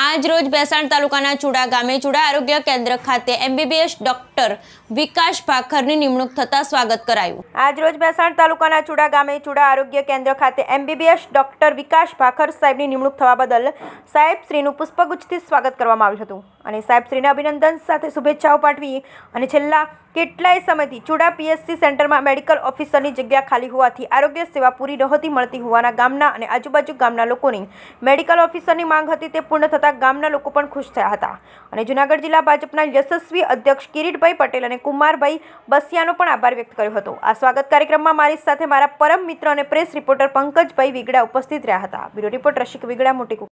આજ રોજ ભેસાણ તાલુકાના ચુડા ગામે ચુડા આરોગ્ય કેન્દ્ર ખાતે એમબીબીએસ ડોક્ટર વિકાસ ભાખરની નિમણૂક થતાં સ્વાગત કરાયું આજ રોજ ભેસાણ તાલુકાના ચુડા ગામે ચુડા આરોગ્ય કેન્દ્ર ખાતે એમબીબીએસ ડોક્ટર વિકાસ ભાખર સાહેબની નિમણૂક થવા બદલ સાહેબ શ્રીનું પુષ્પગુચ્છથી સ્વાગત કરવામાં આવ્યું હતું અને સાહેબશ્રીને અભિનંદન સાથે શુભેચ્છાઓ પાઠવી અને છેલ્લા કેટલાય સમયથી ચુડા પીએસસી સેન્ટરમાં મેડિકલ ઓફિસરની જગ્યા ખાલી હોવાથી આરોગ્ય સેવા પૂરી નહોતી મળતી હોવાના ગામના અને આજુબાજુ ગામના લોકોની મેડિકલ ઓફિસરની માંગ હતી તે પૂર્ણ થતાં ગામના લોકો પણ ખુશ થયા હતા અને જૂનાગઢ જિલ્લા ભાજપના યશસ્વી અધ્યક્ષ કિરીટભાઈ પટેલ અને કુમારભાઈ બસિયાનો પણ આભાર વ્યક્ત કર્યો હતો આ સ્વાગત કાર્યક્રમમાં મારી સાથે મારા પરમ મિત્ર અને પ્રેસ રિપોર્ટર પંકજભાઈ વિગડા ઉપસ્થિત રહ્યા હતા બ્યુરો રિપોર્ટ રશિક વિગડા મોટી